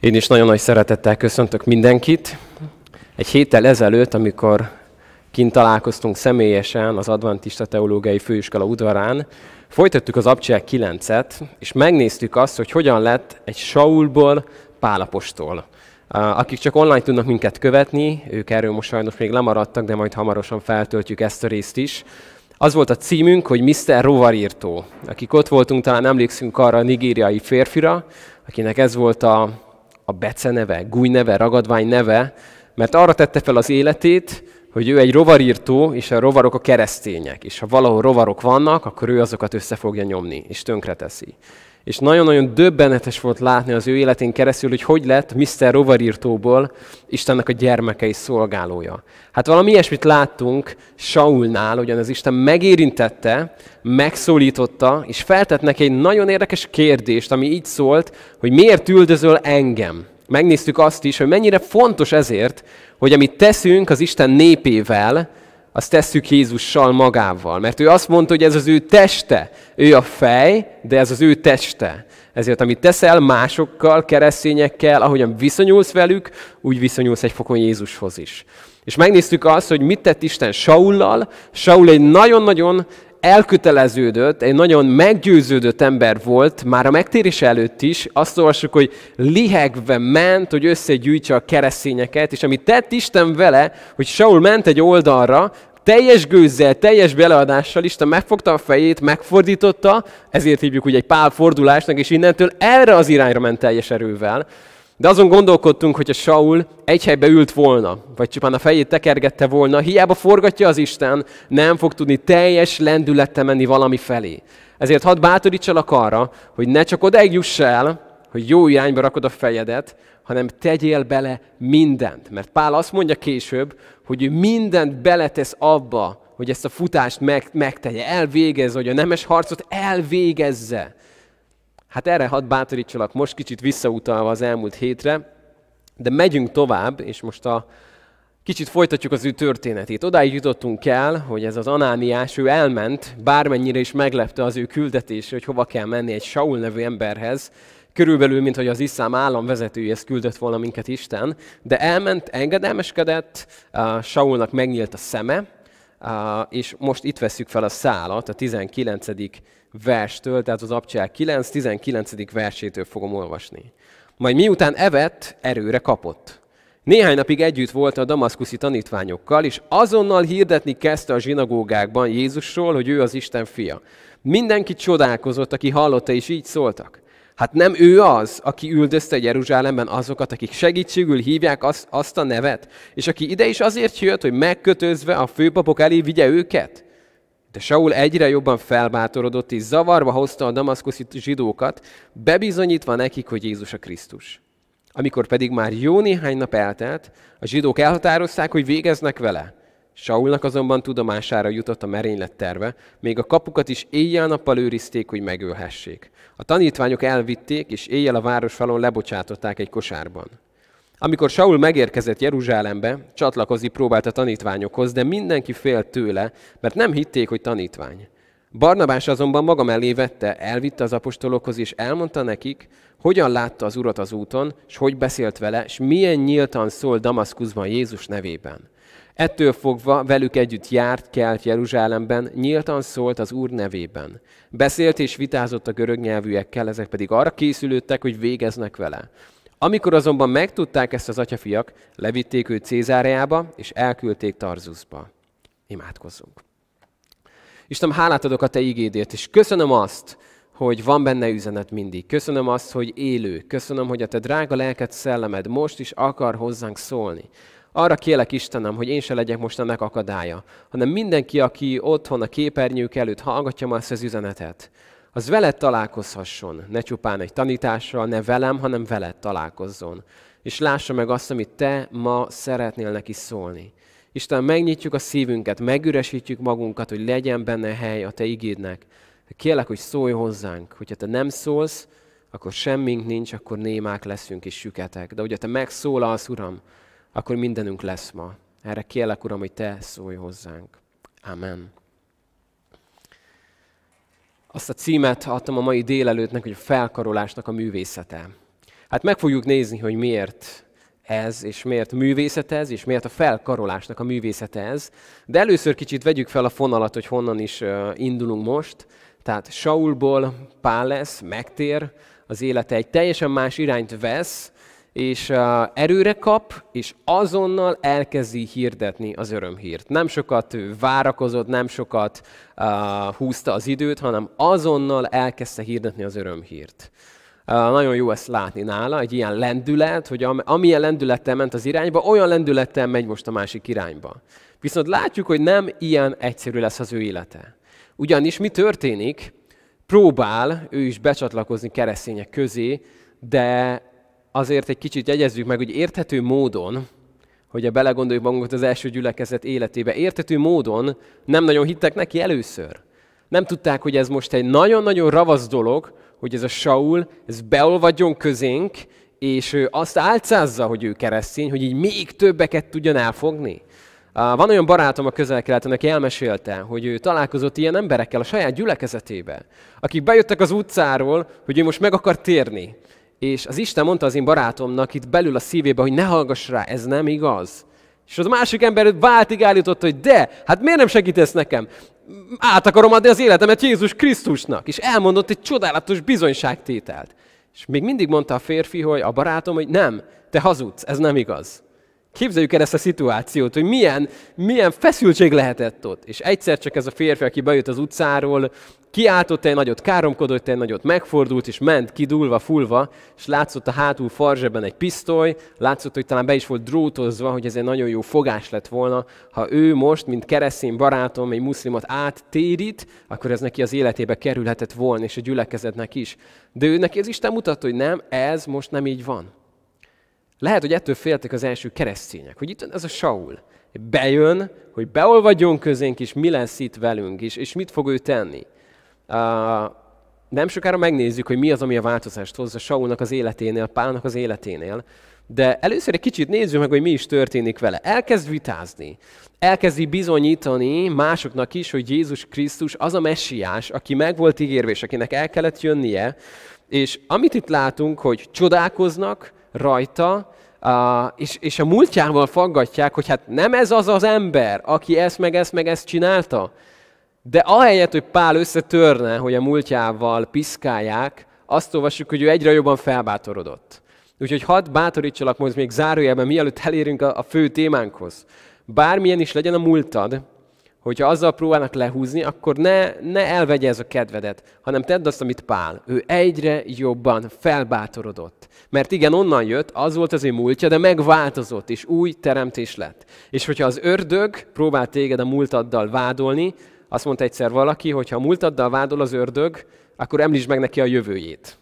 Én is nagyon nagy szeretettel köszöntök mindenkit. Egy héttel ezelőtt, amikor kint találkoztunk személyesen az Adventista Teológiai Főiskola udvarán, folytattuk az Abcsel 9-et, és megnéztük azt, hogy hogyan lett egy Saulból Pálapostól. Akik csak online tudnak minket követni, ők erről most sajnos még lemaradtak, de majd hamarosan feltöltjük ezt a részt is. Az volt a címünk, hogy Mr. Rovarírtó. Akik ott voltunk, talán emlékszünk arra a nigériai férfira, akinek ez volt a a beceneve, gúj neve, ragadvány neve, mert arra tette fel az életét, hogy ő egy rovarírtó, és a rovarok a keresztények. És ha valahol rovarok vannak, akkor ő azokat össze fogja nyomni, és tönkreteszi és nagyon-nagyon döbbenetes volt látni az ő életén keresztül, hogy hogy lett Mr. Rovarírtóból Istennek a gyermekei szolgálója. Hát valami ilyesmit láttunk Saulnál, ugyan az Isten megérintette, megszólította, és feltett neki egy nagyon érdekes kérdést, ami így szólt, hogy miért üldözöl engem? Megnéztük azt is, hogy mennyire fontos ezért, hogy amit teszünk az Isten népével, azt tesszük Jézussal magával. Mert ő azt mondta, hogy ez az ő teste, ő a fej, de ez az ő teste. Ezért, amit teszel másokkal, keresztényekkel, ahogyan viszonyulsz velük, úgy viszonyulsz egy fokon Jézushoz is. És megnéztük azt, hogy mit tett Isten Saullal. Saul egy nagyon-nagyon elköteleződött, egy nagyon meggyőződött ember volt, már a megtérés előtt is, azt olvassuk, hogy lihegve ment, hogy összegyűjtse a keresztényeket, és amit tett Isten vele, hogy Saul ment egy oldalra, teljes gőzzel, teljes beleadással Isten megfogta a fejét, megfordította, ezért hívjuk ugye egy pál fordulásnak, és innentől erre az irányra ment teljes erővel, de azon gondolkodtunk, hogy a Saul egy helybe ült volna, vagy csupán a fejét tekergette volna, hiába forgatja az Isten, nem fog tudni teljes lendülettel menni valami felé. Ezért hadd bátorítsalak arra, hogy ne csak odaig juss el, hogy jó irányba rakod a fejedet, hanem tegyél bele mindent. Mert Pál azt mondja később, hogy ő mindent beletesz abba, hogy ezt a futást meg, megtegye, elvégezze, hogy a nemes harcot elvégezze. Hát erre hadd bátorítsalak most, kicsit visszautalva az elmúlt hétre, de megyünk tovább, és most a kicsit folytatjuk az ő történetét. Odáig jutottunk el, hogy ez az Anániás, ő elment, bármennyire is meglepte az ő küldetése, hogy hova kell menni egy Saul nevű emberhez, körülbelül, mint hogy az iszlám államvezetőjéhez küldött volna minket Isten, de elment, engedelmeskedett, uh, Saulnak megnyílt a szeme, uh, és most itt veszük fel a szálat, a 19 verstől, tehát az abcsák 9, 19. versétől fogom olvasni. Majd miután evett, erőre kapott. Néhány napig együtt volt a damaszkuszi tanítványokkal, és azonnal hirdetni kezdte a zsinagógákban Jézusról, hogy ő az Isten fia. Mindenki csodálkozott, aki hallotta, és így szóltak. Hát nem ő az, aki üldözte Jeruzsálemben azokat, akik segítségül hívják azt, azt a nevet, és aki ide is azért jött, hogy megkötözve a főpapok elé vigye őket? De Saul egyre jobban felbátorodott, és zavarba hozta a damaszkoszi zsidókat, bebizonyítva nekik, hogy Jézus a Krisztus. Amikor pedig már jó néhány nap eltelt, a zsidók elhatározták, hogy végeznek vele. Saulnak azonban tudomására jutott a merénylet terve, még a kapukat is éjjel-nappal őrizték, hogy megölhessék. A tanítványok elvitték, és éjjel a város falon lebocsátották egy kosárban. Amikor Saul megérkezett Jeruzsálembe, csatlakozni próbált a tanítványokhoz, de mindenki félt tőle, mert nem hitték, hogy tanítvány. Barnabás azonban maga mellé vette, elvitte az apostolokhoz, és elmondta nekik, hogyan látta az urat az úton, és hogy beszélt vele, és milyen nyíltan szól Damaszkuszban Jézus nevében. Ettől fogva velük együtt járt, kelt Jeruzsálemben, nyíltan szólt az Úr nevében. Beszélt és vitázott a görög nyelvűekkel, ezek pedig arra készülődtek, hogy végeznek vele. Amikor azonban megtudták ezt az atyafiak, levitték őt Cézáreába, és elküldték Tarzuszba. Imádkozzunk. Istenem, hálát adok a Te igédért, és köszönöm azt, hogy van benne üzenet mindig. Köszönöm azt, hogy élő. Köszönöm, hogy a Te drága lelked szellemed most is akar hozzánk szólni. Arra kélek Istenem, hogy én se legyek most ennek akadálya, hanem mindenki, aki otthon a képernyők előtt hallgatja ma ezt az üzenetet, az veled találkozhasson, ne csupán egy tanítással, ne velem, hanem veled találkozzon. És lássa meg azt, amit te ma szeretnél neki szólni. Isten, megnyitjuk a szívünket, megüresítjük magunkat, hogy legyen benne hely a te igédnek. Kérlek, hogy szólj hozzánk. Hogyha te nem szólsz, akkor semmink nincs, akkor némák leszünk és süketek. De hogyha te megszólalsz, Uram, akkor mindenünk lesz ma. Erre kérlek, Uram, hogy te szólj hozzánk. Amen azt a címet adtam a mai délelőttnek, hogy a felkarolásnak a művészete. Hát meg fogjuk nézni, hogy miért ez, és miért művészet ez, és miért a felkarolásnak a művészete ez. De először kicsit vegyük fel a fonalat, hogy honnan is indulunk most. Tehát Saulból Pál lesz, megtér, az élete egy teljesen más irányt vesz, és uh, erőre kap, és azonnal elkezdi hirdetni az örömhírt. Nem sokat várakozott, nem sokat uh, húzta az időt, hanem azonnal elkezdte hirdetni az örömhírt. Uh, nagyon jó ezt látni nála, egy ilyen lendület, hogy amilyen lendülettel ment az irányba, olyan lendülettel megy most a másik irányba. Viszont látjuk, hogy nem ilyen egyszerű lesz az ő élete. Ugyanis mi történik? Próbál ő is becsatlakozni keresztények közé, de azért egy kicsit jegyezzük meg, hogy érthető módon, hogy a belegondoljuk magunkat az első gyülekezet életébe, értető módon nem nagyon hittek neki először. Nem tudták, hogy ez most egy nagyon-nagyon ravasz dolog, hogy ez a Saul, ez beolvadjon közénk, és ő azt álcázza, hogy ő keresztény, hogy így még többeket tudjon elfogni. Van olyan barátom a közel-keleten, aki elmesélte, hogy ő találkozott ilyen emberekkel a saját gyülekezetébe, akik bejöttek az utcáról, hogy ő most meg akar térni, és az Isten mondta az én barátomnak itt belül a szívébe, hogy ne hallgass rá, ez nem igaz. És az a másik ember váltig állította, hogy de, hát miért nem segítesz nekem? Át akarom adni az életemet Jézus Krisztusnak. És elmondott egy csodálatos bizonyságtételt. És még mindig mondta a férfi, hogy a barátom, hogy nem, te hazudsz, ez nem igaz. Képzeljük el ezt a szituációt, hogy milyen, milyen feszültség lehetett ott. És egyszer csak ez a férfi, aki bejött az utcáról, kiáltott egy nagyot, káromkodott egy nagyot, megfordult és ment kidulva, fulva, és látszott a hátul farzsebben egy pisztoly, látszott, hogy talán be is volt drótozva, hogy ez egy nagyon jó fogás lett volna, ha ő most, mint keresztény barátom, egy muszlimot áttérít, akkor ez neki az életébe kerülhetett volna, és a gyülekezetnek is. De ő neki az Isten mutatta, hogy nem, ez most nem így van. Lehet, hogy ettől féltek az első keresztények, hogy itt ez a Saul. Bejön, hogy beolvadjon közénk, és mi lesz itt velünk, és, és mit fog ő tenni. Uh, nem sokára megnézzük, hogy mi az, ami a változást hozza Saulnak az életénél, Pálnak az életénél. De először egy kicsit nézzük meg, hogy mi is történik vele. Elkezd vitázni, elkezdi bizonyítani másoknak is, hogy Jézus Krisztus az a messiás, aki meg volt ígérve, és akinek el kellett jönnie. És amit itt látunk, hogy csodálkoznak, rajta, és, és a múltjával faggatják, hogy hát nem ez az az ember, aki ezt, meg ezt, meg ezt csinálta. De ahelyett, hogy Pál összetörne, hogy a múltjával piszkálják, azt olvassuk, hogy ő egyre jobban felbátorodott. Úgyhogy hadd bátorítsalak most még zárójelben, mielőtt elérünk a, a fő témánkhoz. Bármilyen is legyen a múltad, hogyha azzal próbálnak lehúzni, akkor ne, ne elvegye ez a kedvedet, hanem tedd azt, amit Pál. Ő egyre jobban felbátorodott. Mert igen, onnan jött, az volt az ő múltja, de megváltozott, és új teremtés lett. És hogyha az ördög próbál téged a múltaddal vádolni, azt mondta egyszer valaki, hogy ha a múltaddal vádol az ördög, akkor említsd meg neki a jövőjét.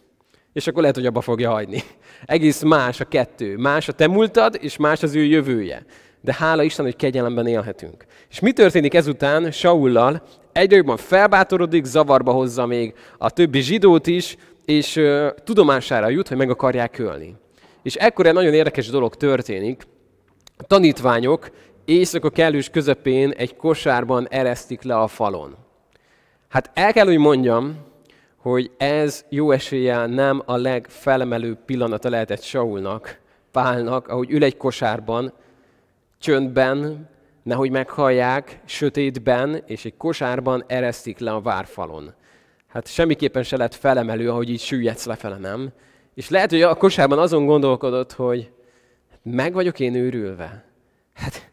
És akkor lehet, hogy abba fogja hagyni. Egész más a kettő. Más a te múltad, és más az ő jövője de hála Isten, hogy kegyelemben élhetünk. És mi történik ezután Saullal? Egyre jobban felbátorodik, zavarba hozza még a többi zsidót is, és ö, tudomására jut, hogy meg akarják ölni. És ekkor egy nagyon érdekes dolog történik. A tanítványok éjszaka kellős közepén egy kosárban eresztik le a falon. Hát el kell, hogy mondjam, hogy ez jó eséllyel nem a legfelemelőbb pillanata lehetett Saulnak, Pálnak, ahogy ül egy kosárban, Csöndben, nehogy meghallják, sötétben és egy kosárban eresztik le a várfalon. Hát semmiképpen se lett felemelő, ahogy így süllyedsz lefele, nem? És lehet, hogy a kosárban azon gondolkodott, hogy hát meg vagyok én őrülve. Hát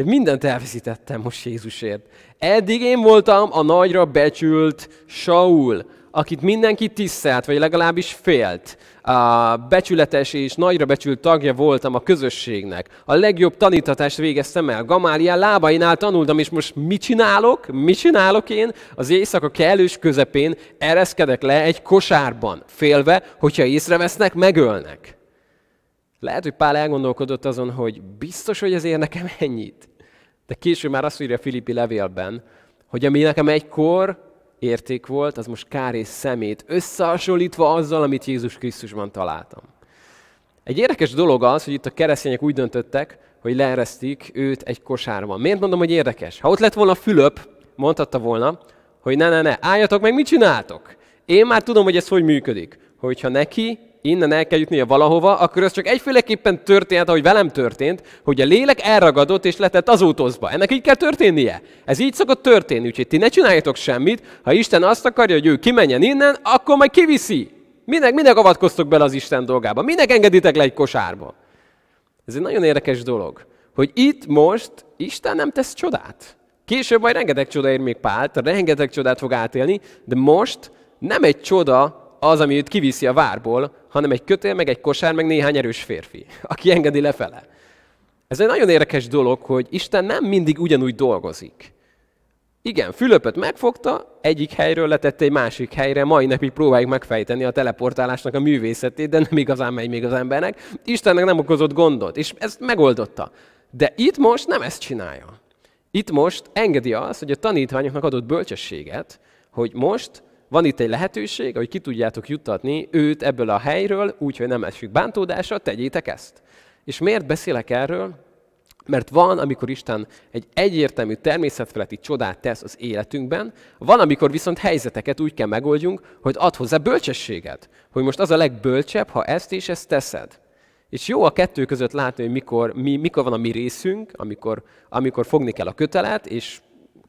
én mindent elveszítettem most Jézusért. Eddig én voltam a nagyra becsült Saul, akit mindenki tisztelt, vagy legalábbis félt. A becsületes és nagyra becsült tagja voltam a közösségnek. A legjobb tanítatást végeztem el. Gamáliel lábainál tanultam, és most mit csinálok? Mit csinálok én? Az éjszaka kellős közepén ereszkedek le egy kosárban, félve, hogyha észrevesznek, megölnek. Lehet, hogy Pál elgondolkodott azon, hogy biztos, hogy ezért nekem ennyit. De később már azt írja Filippi levélben, hogy ami nekem egykor érték volt, az most kár és szemét, összehasonlítva azzal, amit Jézus Krisztusban találtam. Egy érdekes dolog az, hogy itt a keresztények úgy döntöttek, hogy leeresztik őt egy kosárban. Miért mondom, hogy érdekes? Ha ott lett volna Fülöp, mondhatta volna, hogy ne, ne, ne, álljatok meg, mit csináltok? Én már tudom, hogy ez hogy működik. Hogyha neki innen el kell jutnia valahova, akkor ez csak egyféleképpen történt, ahogy velem történt, hogy a lélek elragadott és letett az útozba. Ennek így kell történnie. Ez így szokott történni, úgyhogy ti ne csináljatok semmit. Ha Isten azt akarja, hogy ő kimenjen innen, akkor majd kiviszi. Minek, minek avatkoztok bele az Isten dolgába? Minek engeditek le egy kosárba? Ez egy nagyon érdekes dolog, hogy itt most Isten nem tesz csodát. Később majd rengeteg csoda ér még Pált, rengeteg csodát fog átélni, de most nem egy csoda az, ami őt kiviszi a várból, hanem egy kötél, meg egy kosár, meg néhány erős férfi, aki engedi lefele. Ez egy nagyon érdekes dolog, hogy Isten nem mindig ugyanúgy dolgozik. Igen, Fülöpöt megfogta, egyik helyről letette egy másik helyre, mai napig próbáljuk megfejteni a teleportálásnak a művészetét, de nem igazán megy még az embernek. Istennek nem okozott gondot, és ezt megoldotta. De itt most nem ezt csinálja. Itt most engedi azt, hogy a tanítványoknak adott bölcsességet, hogy most van itt egy lehetőség, hogy ki tudjátok juttatni őt ebből a helyről, úgyhogy nem esik bántódásra, tegyétek ezt. És miért beszélek erről? Mert van, amikor Isten egy egyértelmű természetfeletti csodát tesz az életünkben, van, amikor viszont helyzeteket úgy kell megoldjunk, hogy ad hozzá bölcsességet, hogy most az a legbölcsebb, ha ezt és ezt teszed. És jó a kettő között látni, hogy mikor, mi, mikor van a mi részünk, amikor, amikor fogni kell a kötelet, és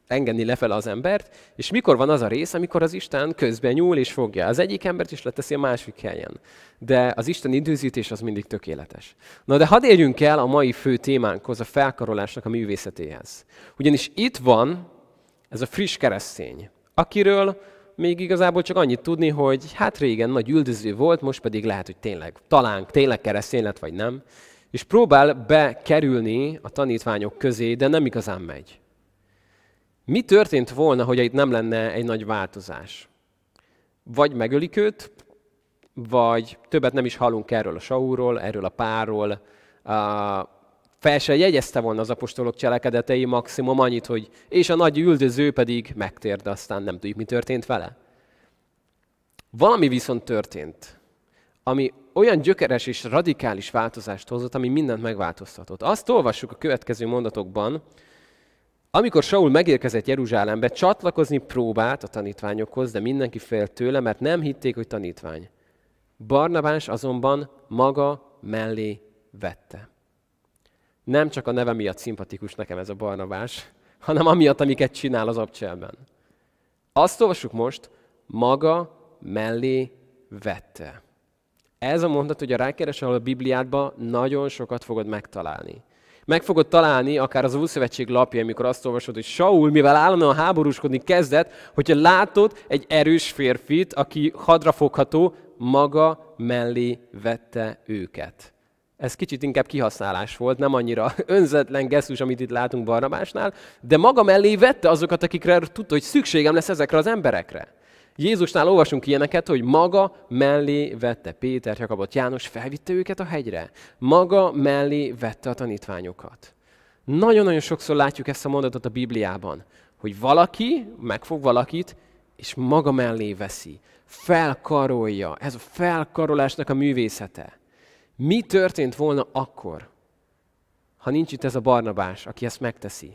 engedni lefele az embert, és mikor van az a rész, amikor az Isten közben nyúl és fogja az egyik embert, és leteszi a másik helyen. De az Isten időzítés az mindig tökéletes. Na de hadd érjünk el a mai fő témánkhoz, a felkarolásnak a művészetéhez. Ugyanis itt van ez a friss keresztény, akiről még igazából csak annyit tudni, hogy hát régen nagy üldöző volt, most pedig lehet, hogy tényleg, talán tényleg keresztény lett, vagy nem. És próbál bekerülni a tanítványok közé, de nem igazán megy. Mi történt volna, hogy itt nem lenne egy nagy változás? Vagy megölik őt, vagy többet nem is hallunk erről a Saúról, erről a párról. Fel se jegyezte volna az apostolok cselekedetei maximum annyit, hogy és a nagy üldöző pedig megtérde, de aztán nem tudjuk, mi történt vele. Valami viszont történt, ami olyan gyökeres és radikális változást hozott, ami mindent megváltoztatott. Azt olvassuk a következő mondatokban, amikor Saul megérkezett Jeruzsálembe, csatlakozni próbált a tanítványokhoz, de mindenki félt tőle, mert nem hitték, hogy tanítvány. Barnabás azonban maga mellé vette. Nem csak a neve miatt szimpatikus nekem ez a Barnabás, hanem amiatt, amiket csinál az abcselben. Azt olvassuk most, maga mellé vette. Ez a mondat, hogy a rákeresel a Bibliádba, nagyon sokat fogod megtalálni. Meg fogod találni akár az Ószövetség lapja, amikor azt olvasod, hogy Saul, mivel állandóan háborúskodni kezdett, hogyha látod egy erős férfit, aki hadrafogható, maga mellé vette őket. Ez kicsit inkább kihasználás volt, nem annyira önzetlen gesztus, amit itt látunk Barnabásnál, de maga mellé vette azokat, akikre tudta, hogy szükségem lesz ezekre az emberekre. Jézusnál olvasunk ilyeneket, hogy maga mellé vette Péter, Jakabot, János, felvitte őket a hegyre. Maga mellé vette a tanítványokat. Nagyon-nagyon sokszor látjuk ezt a mondatot a Bibliában, hogy valaki megfog valakit, és maga mellé veszi. Felkarolja. Ez a felkarolásnak a művészete. Mi történt volna akkor, ha nincs itt ez a Barnabás, aki ezt megteszi?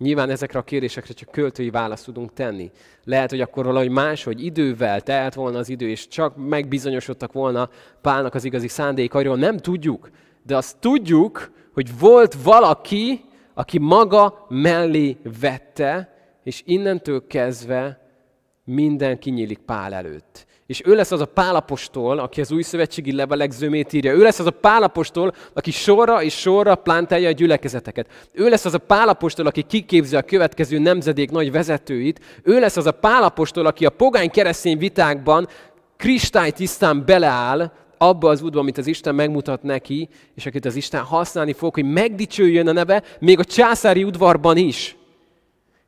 Nyilván ezekre a kérdésekre csak költői választ tudunk tenni. Lehet, hogy akkor valahogy hogy idővel telt volna az idő, és csak megbizonyosodtak volna Pálnak az igazi szándékairól. Nem tudjuk, de azt tudjuk, hogy volt valaki, aki maga mellé vette, és innentől kezdve minden kinyílik Pál előtt. És ő lesz az a pálapostól, aki az új szövetségi levelegzőmét írja. Ő lesz az a pálapostól, aki sorra és sorra plántálja a gyülekezeteket. Ő lesz az a pálapostól, aki kiképzi a következő nemzedék nagy vezetőit. Ő lesz az a pálapostól, aki a pogány keresztény vitákban kristálytisztán beleáll, abba az útba, amit az Isten megmutat neki, és akit az Isten használni fog, hogy megdicsőjön a neve, még a császári udvarban is.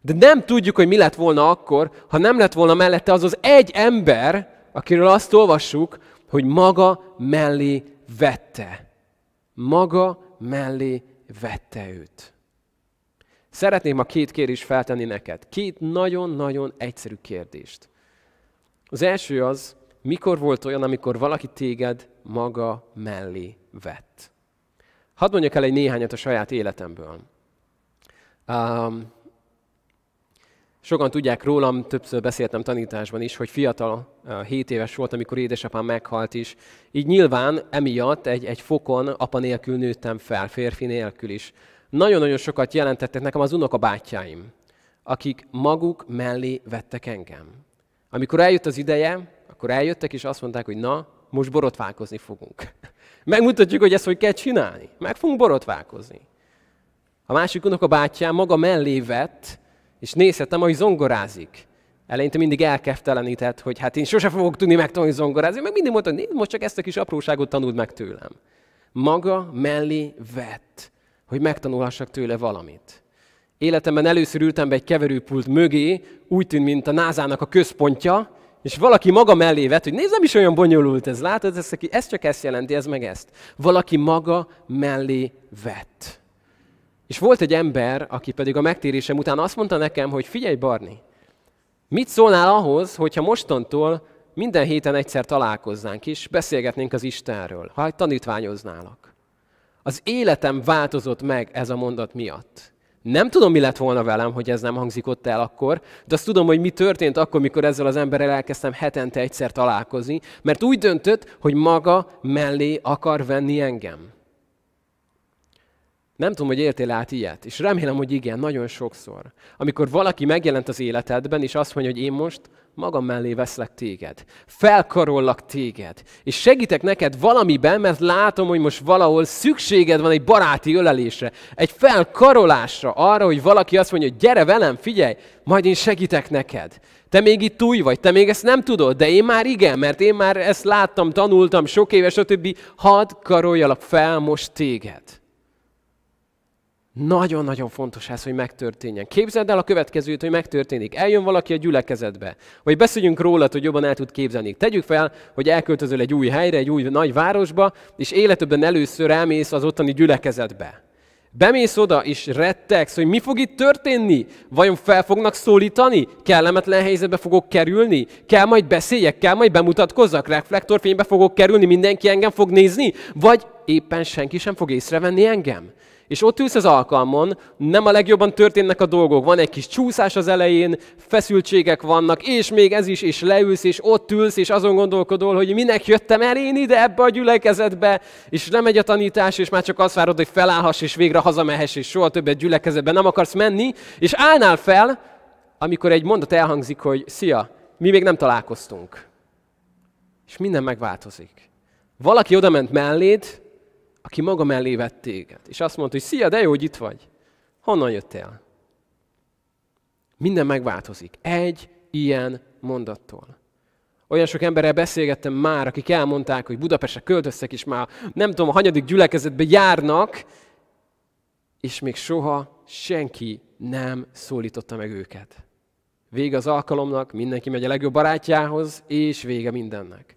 De nem tudjuk, hogy mi lett volna akkor, ha nem lett volna mellette az az egy ember, akiről azt olvassuk, hogy maga mellé vette. Maga mellé vette őt. Szeretném a két kérdést feltenni neked. Két nagyon-nagyon egyszerű kérdést. Az első az, mikor volt olyan, amikor valaki téged maga mellé vett? Hadd mondjak el egy néhányat a saját életemből. Um, Sokan tudják rólam, többször beszéltem tanításban is, hogy fiatal, 7 eh, éves volt, amikor édesapám meghalt is. Így nyilván emiatt egy, egy fokon apa nélkül nőttem fel, férfi nélkül is. Nagyon-nagyon sokat jelentettek nekem az unokabátyáim, akik maguk mellé vettek engem. Amikor eljött az ideje, akkor eljöttek és azt mondták, hogy na, most borotválkozni fogunk. Megmutatjuk, hogy ezt hogy kell csinálni. Meg fogunk borotválkozni. A másik unokabátyám maga mellé vett, és nézhettem, ahogy zongorázik. Eleinte mindig elkeftelenített, hogy hát én sose fogok tudni megtanulni zongorázni, meg mindig mondta, hogy most csak ezt a kis apróságot tanuld meg tőlem. Maga mellé vett, hogy megtanulhassak tőle valamit. Életemben először ültem be egy keverőpult mögé, úgy tűnt, mint a názának a központja, és valaki maga mellé vett, hogy nézd, nem is olyan bonyolult ez, látod, ez, ez csak ezt jelenti, ez meg ezt. Valaki maga mellé vett. És volt egy ember, aki pedig a megtérésem után azt mondta nekem, hogy figyelj Barni, mit szólnál ahhoz, hogyha mostantól minden héten egyszer találkoznánk és beszélgetnénk az Istenről, ha tanítványoználak. Az életem változott meg ez a mondat miatt. Nem tudom, mi lett volna velem, hogy ez nem hangzik ott el akkor, de azt tudom, hogy mi történt akkor, mikor ezzel az emberrel elkezdtem hetente egyszer találkozni, mert úgy döntött, hogy maga mellé akar venni engem. Nem tudom, hogy értél át ilyet, és remélem, hogy igen, nagyon sokszor. Amikor valaki megjelent az életedben, és azt mondja, hogy én most magam mellé veszlek téged, felkarollak téged, és segítek neked valamiben, mert látom, hogy most valahol szükséged van egy baráti ölelésre, egy felkarolásra, arra, hogy valaki azt mondja, hogy gyere velem, figyelj, majd én segítek neked. Te még itt új vagy, te még ezt nem tudod, de én már igen, mert én már ezt láttam, tanultam, sok éves, stb. Hadd karoljalak fel most téged. Nagyon-nagyon fontos ez, hogy megtörténjen. Képzeld el a következőt, hogy megtörténik. Eljön valaki a gyülekezetbe. Vagy beszéljünk róla, hogy jobban el tud képzelni. Tegyük fel, hogy elköltözöl egy új helyre, egy új nagy városba, és életedben először elmész az ottani gyülekezetbe. Bemész oda, és rettegsz, hogy mi fog itt történni? Vajon fel fognak szólítani? Kellemetlen helyzetbe fogok kerülni? Kell majd beszéljek? Kell majd bemutatkozzak? Reflektorfénybe fogok kerülni? Mindenki engem fog nézni? Vagy éppen senki sem fog észrevenni engem? És ott ülsz az alkalmon, nem a legjobban történnek a dolgok, van egy kis csúszás az elején, feszültségek vannak, és még ez is, és leülsz, és ott ülsz, és azon gondolkodol, hogy minek jöttem el én ide ebbe a gyülekezetbe, és lemegy a tanítás, és már csak azt várod, hogy felállhass, és végre hazamehess, és soha többet gyülekezetbe nem akarsz menni, és állnál fel, amikor egy mondat elhangzik, hogy szia, mi még nem találkoztunk. És minden megváltozik. Valaki odament melléd, aki maga mellé vett téged, és azt mondta, hogy szia, de jó, hogy itt vagy. Honnan jöttél? Minden megváltozik. Egy ilyen mondattól. Olyan sok emberrel beszélgettem már, akik elmondták, hogy Budapestre költöztek, és már nem tudom, a hanyadik gyülekezetbe járnak, és még soha senki nem szólította meg őket. Vége az alkalomnak, mindenki megy a legjobb barátjához, és vége mindennek.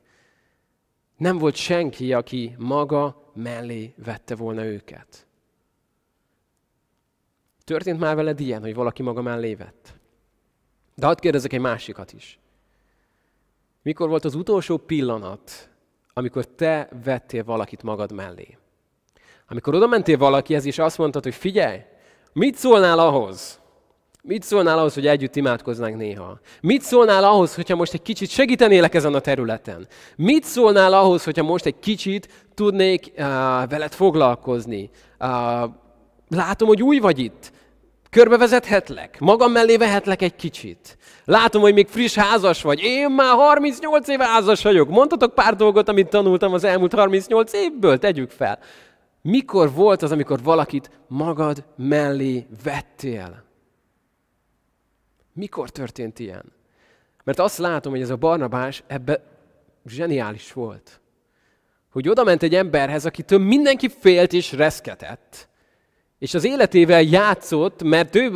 Nem volt senki, aki maga mellé vette volna őket. Történt már veled ilyen, hogy valaki maga mellé vett? De hadd kérdezek egy másikat is. Mikor volt az utolsó pillanat, amikor te vettél valakit magad mellé? Amikor oda mentél valakihez, és azt mondtad, hogy figyelj, mit szólnál ahhoz, Mit szólnál ahhoz, hogy együtt imádkoznánk néha? Mit szólnál ahhoz, hogyha most egy kicsit segítenélek ezen a területen? Mit szólnál ahhoz, hogyha most egy kicsit tudnék uh, veled foglalkozni? Uh, látom, hogy új vagy itt. Körbevezethetlek, magam mellé vehetlek egy kicsit. Látom, hogy még friss házas vagy. Én már 38 éve házas vagyok. Mondhatok pár dolgot, amit tanultam az elmúlt 38 évből? Tegyük fel. Mikor volt az, amikor valakit magad mellé vettél? Mikor történt ilyen? Mert azt látom, hogy ez a Barnabás ebbe zseniális volt. Hogy oda ment egy emberhez, akitől mindenki félt és reszketett, és az életével játszott, mert ő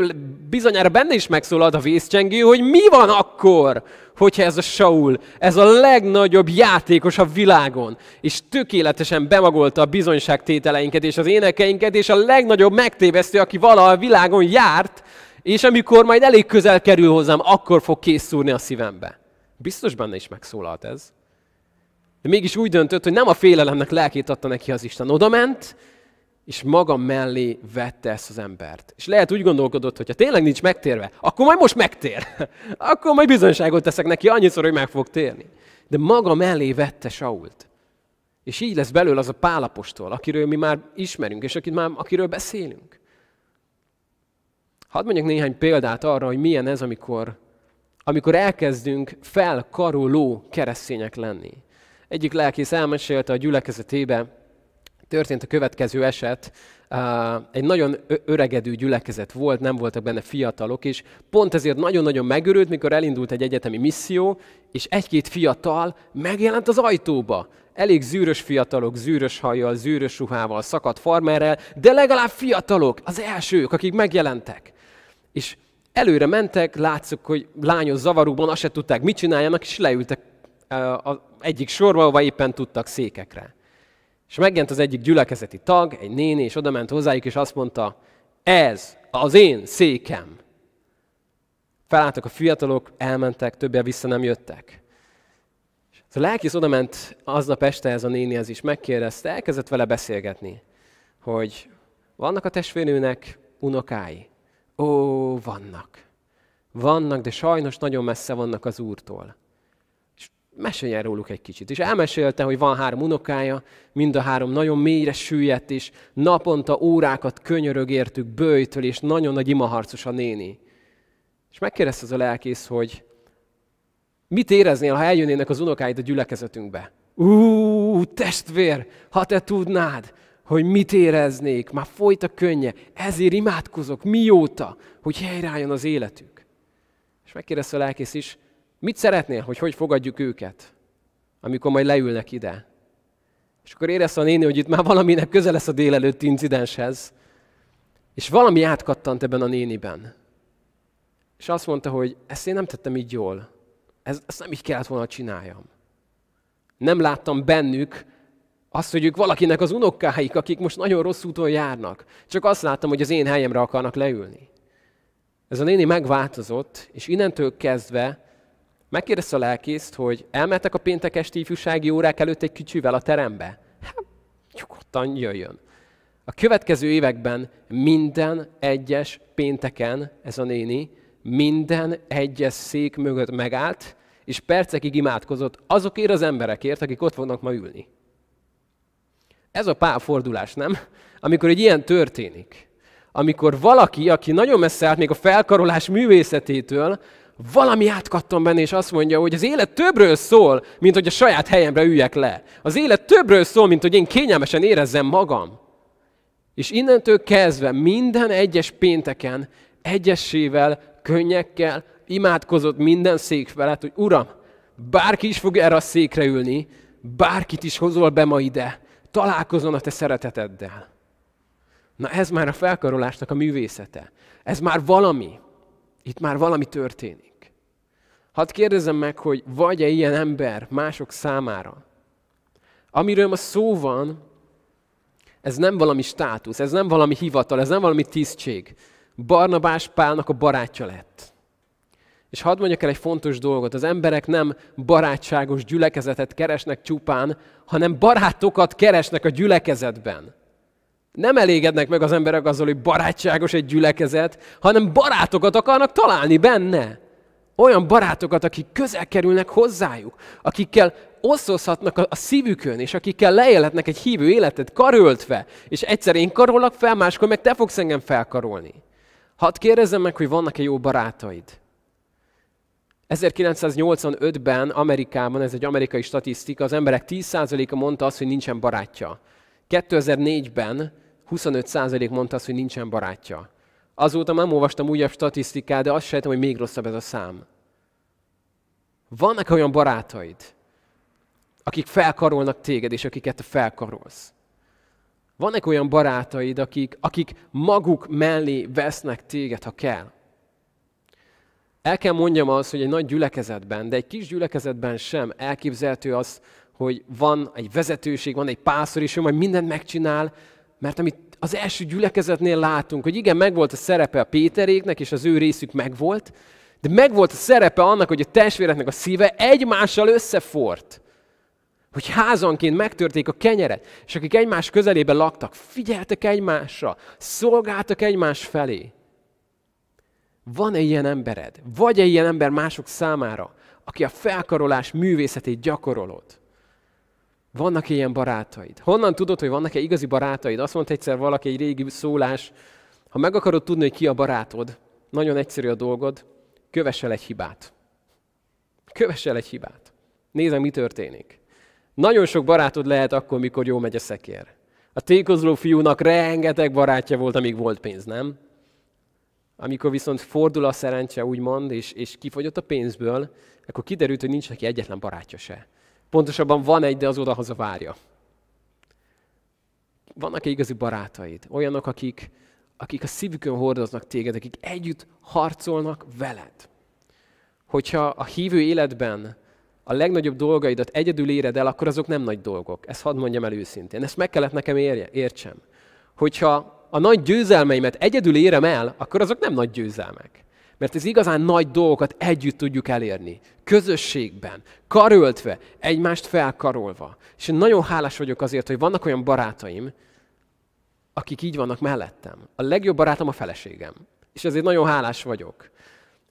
bizonyára benne is megszólalt a vészcsengő, hogy mi van akkor, hogyha ez a Saul, ez a legnagyobb játékos a világon, és tökéletesen bemagolta a bizonyságtételeinket és az énekeinket, és a legnagyobb megtévesztő, aki valaha a világon járt, és amikor majd elég közel kerül hozzám, akkor fog készülni a szívembe. Biztos benne is megszólalt ez. De mégis úgy döntött, hogy nem a félelemnek lelkét adta neki az Isten. Oda ment, és maga mellé vette ezt az embert. És lehet úgy gondolkodott, hogy ha tényleg nincs megtérve, akkor majd most megtér. Akkor majd bizonyságot teszek neki annyiszor, hogy meg fog térni. De maga mellé vette Sault. És így lesz belőle az a pálapostól, akiről mi már ismerünk, és akit már, akiről beszélünk. Hadd mondjak néhány példát arra, hogy milyen ez, amikor, amikor elkezdünk felkaroló keresztények lenni. Egyik lelkész elmesélte a gyülekezetébe, történt a következő eset, egy nagyon öregedő gyülekezet volt, nem voltak benne fiatalok, és pont ezért nagyon-nagyon megörült, mikor elindult egy egyetemi misszió, és egy-két fiatal megjelent az ajtóba. Elég zűrös fiatalok, zűrös hajjal, zűrös ruhával, szakadt farmerrel, de legalább fiatalok, az elsők, akik megjelentek. És előre mentek, látszok, hogy lányos zavarukban azt se tudták, mit csináljanak, és leültek az egyik sorba, ahol éppen tudtak székekre. És megjelent az egyik gyülekezeti tag, egy néni, és oda ment hozzájuk, és azt mondta, ez az én székem. Felálltak a fiatalok, elmentek, többé vissza nem jöttek. És a lelkész oda ment aznap este ez a ez is, megkérdezte, elkezdett vele beszélgetni, hogy vannak a testvérőnek unokái, Ó, vannak. Vannak, de sajnos nagyon messze vannak az Úrtól. És meséljen róluk egy kicsit. És elmesélte, hogy van három unokája, mind a három nagyon mélyre süllyedt, és naponta órákat könyörög értük bőjtől, és nagyon nagy imaharcos a néni. És megkérdezte az a lelkész, hogy mit éreznél, ha eljönnének az unokáid a gyülekezetünkbe? Ú, testvér, ha te tudnád, hogy mit éreznék, már folyt a könnye, ezért imádkozok, mióta, hogy helyreálljon az életük. És megkérdezte a lelkész is, mit szeretnél, hogy hogy fogadjuk őket, amikor majd leülnek ide? És akkor érezte a néni, hogy itt már valaminek közel lesz a délelőtti incidenshez, és valami átkattant ebben a néniben. És azt mondta, hogy ezt én nem tettem így jól. Ez, ezt nem így kellett volna csináljam. Nem láttam bennük azt, hogy ők valakinek az unokáik, akik most nagyon rossz úton járnak. Csak azt láttam, hogy az én helyemre akarnak leülni. Ez a néni megváltozott, és innentől kezdve megkérdezte a lelkészt, hogy elmentek a péntek esti ifjúsági órák előtt egy kicsivel a terembe. Hát, nyugodtan jöjjön. A következő években minden egyes pénteken ez a néni minden egyes szék mögött megállt, és percekig imádkozott azokért az emberekért, akik ott fognak ma ülni. Ez a pálfordulás, nem? Amikor egy ilyen történik, amikor valaki, aki nagyon messze állt még a felkarolás művészetétől, valami átkattam benne, és azt mondja, hogy az élet többről szól, mint hogy a saját helyemre üljek le. Az élet többről szól, mint hogy én kényelmesen érezzem magam. És innentől kezdve minden egyes pénteken egyesével, könnyekkel imádkozott minden szék felett, hogy Uram, bárki is fog erre a székre ülni, bárkit is hozol be ma ide, találkozzon a te szereteteddel. Na ez már a felkarolásnak a művészete. Ez már valami. Itt már valami történik. Hadd kérdezem meg, hogy vagy-e ilyen ember mások számára? Amiről ma szó van, ez nem valami státusz, ez nem valami hivatal, ez nem valami tisztség. Barnabás Pálnak a barátja lett. És hadd mondjak el egy fontos dolgot, az emberek nem barátságos gyülekezetet keresnek csupán, hanem barátokat keresnek a gyülekezetben. Nem elégednek meg az emberek azzal, hogy barátságos egy gyülekezet, hanem barátokat akarnak találni benne. Olyan barátokat, akik közel kerülnek hozzájuk, akikkel oszlózhatnak a szívükön, és akikkel leélhetnek egy hívő életet karöltve, és egyszer én karolak fel, máskor meg te fogsz engem felkarolni. Hadd kérdezzem meg, hogy vannak-e jó barátaid? 1985-ben Amerikában, ez egy amerikai statisztika, az emberek 10%-a mondta azt, hogy nincsen barátja. 2004-ben 25% mondta azt, hogy nincsen barátja. Azóta nem olvastam újabb statisztikát, de azt sejtem, hogy még rosszabb ez a szám. Vannak olyan barátaid, akik felkarolnak téged, és akiket te felkarolsz. Vannak olyan barátaid, akik, akik maguk mellé vesznek téged, ha kell. El kell mondjam azt, hogy egy nagy gyülekezetben, de egy kis gyülekezetben sem elképzelhető az, hogy van egy vezetőség, van egy pásztor, és ő majd mindent megcsinál, mert amit az első gyülekezetnél látunk, hogy igen, megvolt a szerepe a Péteréknek, és az ő részük megvolt, de megvolt a szerepe annak, hogy a testvéreknek a szíve egymással összefort. Hogy házanként megtörték a kenyeret, és akik egymás közelében laktak, figyeltek egymásra, szolgáltak egymás felé. Van-e ilyen embered? Vagy-e ilyen ember mások számára, aki a felkarolás művészetét gyakorolod? Vannak -e ilyen barátaid? Honnan tudod, hogy vannak-e igazi barátaid? Azt mondta egyszer valaki egy régi szólás, ha meg akarod tudni, hogy ki a barátod, nagyon egyszerű a dolgod, kövessel egy hibát. Kövessel egy hibát. Nézem, mi történik. Nagyon sok barátod lehet akkor, mikor jó megy a szekér. A tékozló fiúnak rengeteg barátja volt, amíg volt pénz, nem? Amikor viszont fordul a szerencse, úgymond, és, és kifogyott a pénzből, akkor kiderült, hogy nincs neki egyetlen barátja se. Pontosabban van egy, de az odahaza várja. Vannak -e igazi barátaid? Olyanok, akik, akik a szívükön hordoznak téged, akik együtt harcolnak veled. Hogyha a hívő életben a legnagyobb dolgaidat egyedül éred el, akkor azok nem nagy dolgok. Ezt hadd mondjam el őszintén. Ezt meg kellett nekem érje, értsem. Hogyha a nagy győzelmeimet egyedül érem el, akkor azok nem nagy győzelmek. Mert ez igazán nagy dolgokat együtt tudjuk elérni. Közösségben, karöltve, egymást felkarolva. És én nagyon hálás vagyok azért, hogy vannak olyan barátaim, akik így vannak mellettem. A legjobb barátom a feleségem. És ezért nagyon hálás vagyok.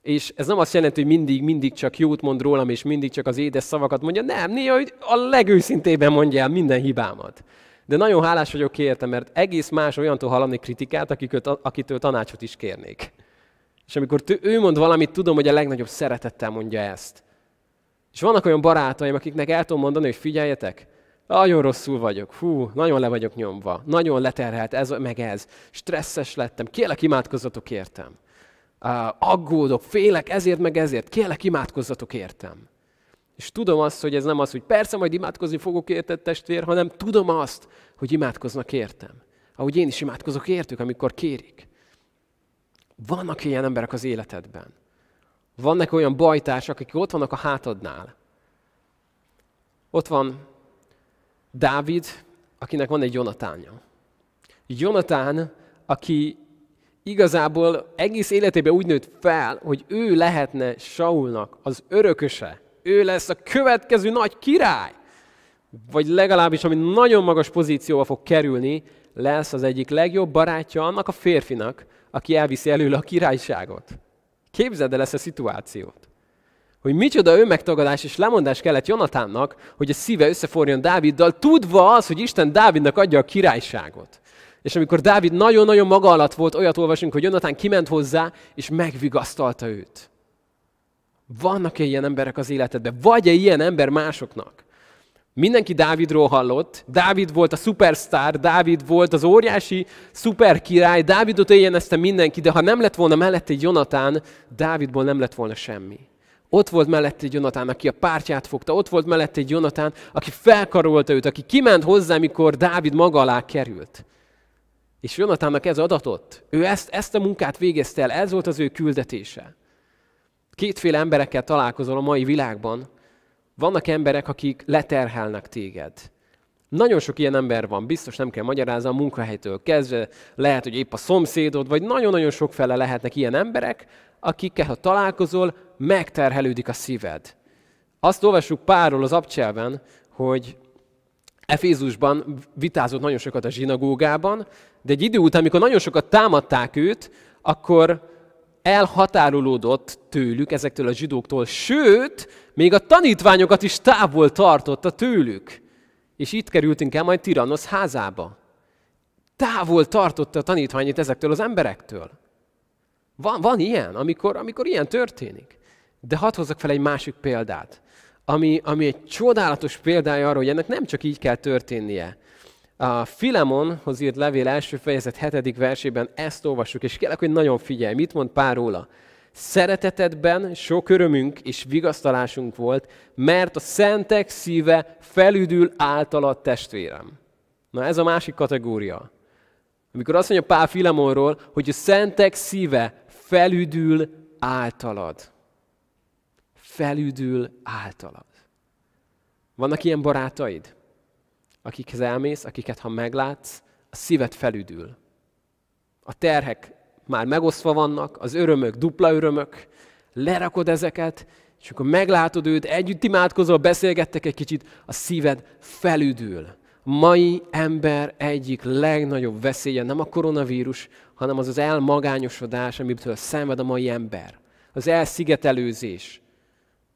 És ez nem azt jelenti, hogy mindig, mindig csak jót mond rólam, és mindig csak az édes szavakat mondja. Nem, néha hogy a legőszintében mondja el minden hibámat de nagyon hálás vagyok érte, mert egész más olyantól hallani kritikát, akiköt, akitől tanácsot is kérnék. És amikor tő, ő mond valamit, tudom, hogy a legnagyobb szeretettel mondja ezt. És vannak olyan barátaim, akiknek el tudom mondani, hogy figyeljetek, nagyon rosszul vagyok, hú, nagyon le vagyok nyomva, nagyon leterhelt ez meg ez, stresszes lettem, kérlek imádkozzatok értem. Uh, aggódok, félek ezért meg ezért, kérlek imádkozzatok értem. És tudom azt, hogy ez nem az, hogy persze majd imádkozni fogok érted testvér, hanem tudom azt, hogy imádkoznak értem. Ahogy én is imádkozok értük, amikor kérik. Vannak ilyen emberek az életedben. Vannak olyan bajtársak, akik ott vannak a hátadnál. Ott van Dávid, akinek van egy Jonatánja. Jonatán, aki igazából egész életében úgy nőtt fel, hogy ő lehetne Saulnak az örököse, ő lesz a következő nagy király. Vagy legalábbis, ami nagyon magas pozícióba fog kerülni, lesz az egyik legjobb barátja annak a férfinak, aki elviszi előle a királyságot. Képzeld el ezt a szituációt. Hogy micsoda önmegtagadás és lemondás kellett Jonatánnak, hogy a szíve összeforjon Dáviddal, tudva az, hogy Isten Dávidnak adja a királyságot. És amikor Dávid nagyon-nagyon maga alatt volt, olyat olvasunk, hogy Jonatán kiment hozzá, és megvigasztalta őt. Vannak-e ilyen emberek az életedben? Vagy-e ilyen ember másoknak? Mindenki Dávidról hallott, Dávid volt a szupersztár, Dávid volt az óriási szuperkirály, Dávidot éljenezte mindenki, de ha nem lett volna mellette egy Jonatán, Dávidból nem lett volna semmi. Ott volt mellette egy Jonatán, aki a pártját fogta, ott volt mellette egy Jonatán, aki felkarolta őt, aki kiment hozzá, mikor Dávid maga alá került. És Jonatánnak ez adatott. Ő ezt, ezt a munkát végezte el, ez volt az ő küldetése. Kétféle emberekkel találkozol a mai világban. Vannak emberek, akik leterhelnek téged. Nagyon sok ilyen ember van, biztos nem kell magyarázni a munkahelytől kezdve, lehet, hogy épp a szomszédod, vagy nagyon-nagyon fele lehetnek ilyen emberek, akikkel, ha találkozol, megterhelődik a szíved. Azt olvassuk Párról az abcselben, hogy Efézusban vitázott nagyon sokat a zsinagógában, de egy idő után, amikor nagyon sokat támadták őt, akkor elhatárolódott tőlük, ezektől a zsidóktól, sőt, még a tanítványokat is távol tartotta tőlük. És itt kerültünk el majd Tiranosz házába. Távol tartotta a tanítványit ezektől az emberektől. Van, van ilyen, amikor, amikor ilyen történik. De hadd hozzak fel egy másik példát, ami, ami egy csodálatos példája arra, hogy ennek nem csak így kell történnie, a Filemonhoz írt levél első fejezet hetedik versében ezt olvassuk, és kérlek, hogy nagyon figyelj, mit mond pár róla. Szeretetedben sok örömünk és vigasztalásunk volt, mert a szentek szíve felüdül általad testvérem. Na ez a másik kategória. Amikor azt mondja Pál Filemonról, hogy a szentek szíve felüdül általad. Felüdül általad. Vannak ilyen barátaid? akikhez elmész, akiket ha meglátsz, a szíved felüdül. A terhek már megosztva vannak, az örömök, dupla örömök, lerakod ezeket, és akkor meglátod őt, együtt imádkozol, beszélgettek egy kicsit, a szíved felüdül. A mai ember egyik legnagyobb veszélye nem a koronavírus, hanem az az elmagányosodás, amiből szenved a mai ember. Az elszigetelőzés,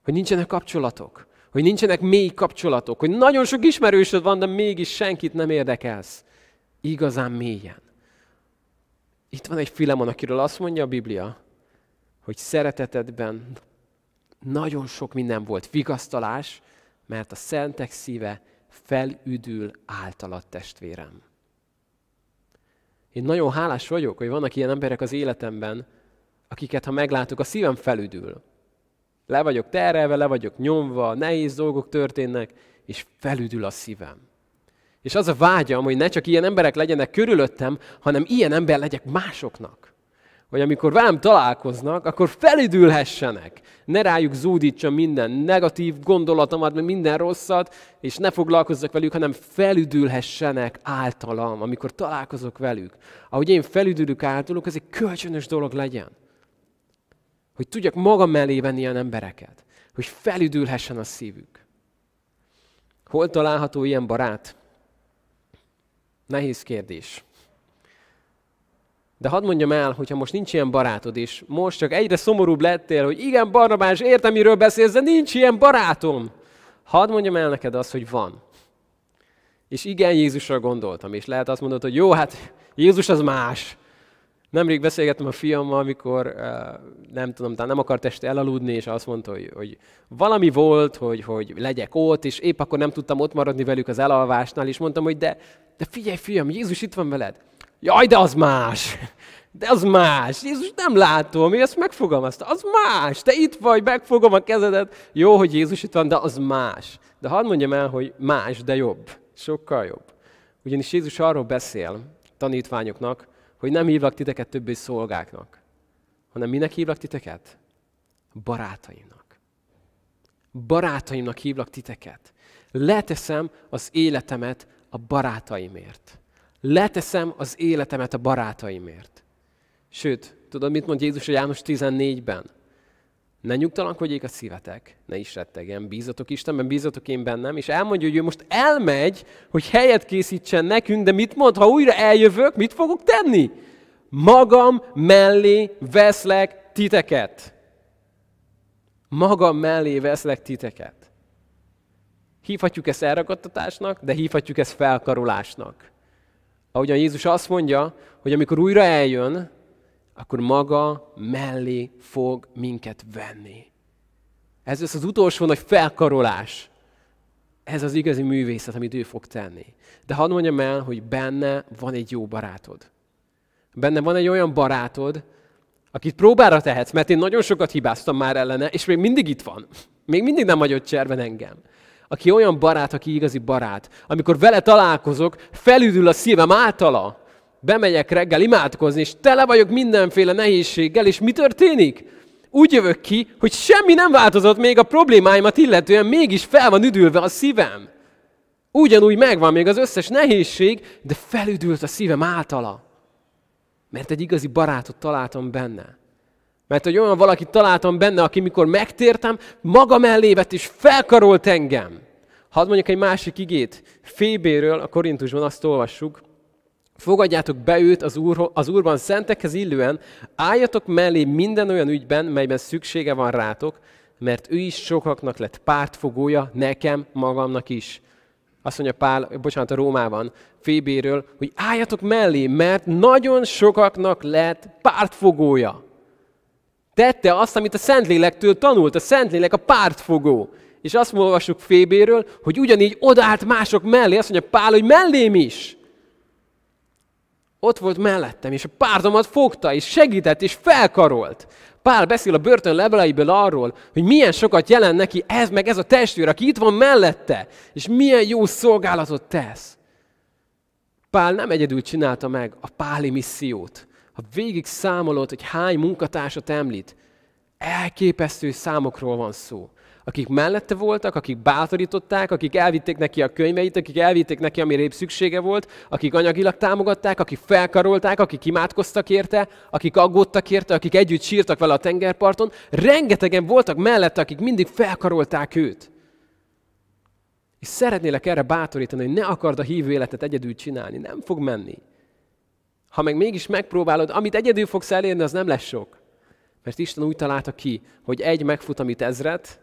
hogy nincsenek kapcsolatok, hogy nincsenek mély kapcsolatok, hogy nagyon sok ismerősöd van, de mégis senkit nem érdekelsz. Igazán mélyen. Itt van egy Filemon, akiről azt mondja a Biblia, hogy szeretetedben nagyon sok minden volt vigasztalás, mert a szentek szíve felüdül általad testvérem. Én nagyon hálás vagyok, hogy vannak ilyen emberek az életemben, akiket, ha meglátok, a szívem felüdül. Le vagyok terelve, le vagyok nyomva, nehéz dolgok történnek, és felüdül a szívem. És az a vágyam, hogy ne csak ilyen emberek legyenek körülöttem, hanem ilyen ember legyek másoknak. Hogy amikor velem találkoznak, akkor felüdülhessenek. Ne rájuk zúdítsam minden negatív gondolatomat, mert minden rosszat, és ne foglalkozzak velük, hanem felüdülhessenek általam, amikor találkozok velük. Ahogy én felüdülök általuk, ez egy kölcsönös dolog legyen. Hogy tudjak magam mellé venni ilyen embereket. Hogy felüdülhessen a szívük. Hol található ilyen barát? Nehéz kérdés. De hadd mondjam el, hogyha most nincs ilyen barátod, és most csak egyre szomorúbb lettél, hogy igen, Barnabás, értem, miről beszélsz, de nincs ilyen barátom. Hadd mondjam el neked azt, hogy van. És igen, Jézusra gondoltam, és lehet azt mondod, hogy jó, hát Jézus az más. Nemrég beszélgettem a fiammal, amikor eh, nem tudom, talán nem akart este elaludni, és azt mondta, hogy, hogy valami volt, hogy, hogy legyek ott, és épp akkor nem tudtam ott maradni velük az elalvásnál, és mondtam, hogy de, de figyelj, fiam, Jézus itt van veled. Jaj, de az más! De az más! Jézus, nem látom, én ezt megfogalmazta. Az más! Te itt vagy, megfogom a kezedet. Jó, hogy Jézus itt van, de az más. De hadd mondjam el, hogy más, de jobb. Sokkal jobb. Ugyanis Jézus arról beszél tanítványoknak, hogy nem hívlak titeket többé szolgáknak, hanem minek hívlak titeket? Barátaimnak. Barátaimnak hívlak titeket. Leteszem az életemet a barátaimért. Leteszem az életemet a barátaimért. Sőt, tudod, mit mond Jézus a János 14-ben? Ne nyugtalankodjék a szívetek, ne is rettegjen, bízatok Istenben, bízatok én bennem, és elmondja, hogy ő most elmegy, hogy helyet készítsen nekünk, de mit mond, ha újra eljövök, mit fogok tenni? Magam mellé veszlek titeket. Magam mellé veszlek titeket. Hívhatjuk ezt elragadtatásnak, de hívhatjuk ezt felkarolásnak. Ahogyan Jézus azt mondja, hogy amikor újra eljön, akkor maga mellé fog minket venni. Ez lesz az utolsó nagy felkarolás. Ez az igazi művészet, amit ő fog tenni. De hadd mondjam el, hogy benne van egy jó barátod. Benne van egy olyan barátod, akit próbára tehetsz, mert én nagyon sokat hibáztam már ellene, és még mindig itt van. Még mindig nem hagyott cserben engem. Aki olyan barát, aki igazi barát. Amikor vele találkozok, felüdül a szívem általa bemegyek reggel imádkozni, és tele vagyok mindenféle nehézséggel, és mi történik? Úgy jövök ki, hogy semmi nem változott még a problémáimat illetően, mégis fel van üdülve a szívem. Ugyanúgy megvan még az összes nehézség, de felüdült a szívem általa. Mert egy igazi barátot találtam benne. Mert hogy olyan valakit találtam benne, aki mikor megtértem, maga mellé vett és felkarolt engem. Hadd mondjuk egy másik igét. Fébéről a Korintusban azt olvassuk, Fogadjátok be őt az, úr, az Úrban szentekhez illően, álljatok mellé minden olyan ügyben, melyben szüksége van rátok, mert ő is sokaknak lett pártfogója, nekem, magamnak is. Azt mondja Pál, bocsánat, a Rómában, Fébéről, hogy álljatok mellé, mert nagyon sokaknak lett pártfogója. Tette azt, amit a Szentlélektől tanult, a Szentlélek a pártfogó. És azt olvassuk Fébéről, hogy ugyanígy odállt mások mellé, azt mondja Pál, hogy mellém is ott volt mellettem, és a párdomat fogta, és segített, és felkarolt. Pál beszél a börtön leveleiből arról, hogy milyen sokat jelent neki ez meg ez a testvér, aki itt van mellette, és milyen jó szolgálatot tesz. Pál nem egyedül csinálta meg a páli missziót. Ha végig számolod, hogy hány munkatársat említ, elképesztő számokról van szó akik mellette voltak, akik bátorították, akik elvitték neki a könyveit, akik elvitték neki, amire épp szüksége volt, akik anyagilag támogatták, akik felkarolták, akik imádkoztak érte, akik aggódtak érte, akik együtt sírtak vele a tengerparton. Rengetegen voltak mellette, akik mindig felkarolták őt. És szeretnélek erre bátorítani, hogy ne akard a hívő életet egyedül csinálni. Nem fog menni. Ha meg mégis megpróbálod, amit egyedül fogsz elérni, az nem lesz sok. Mert Isten úgy találta ki, hogy egy megfut, amit ezret,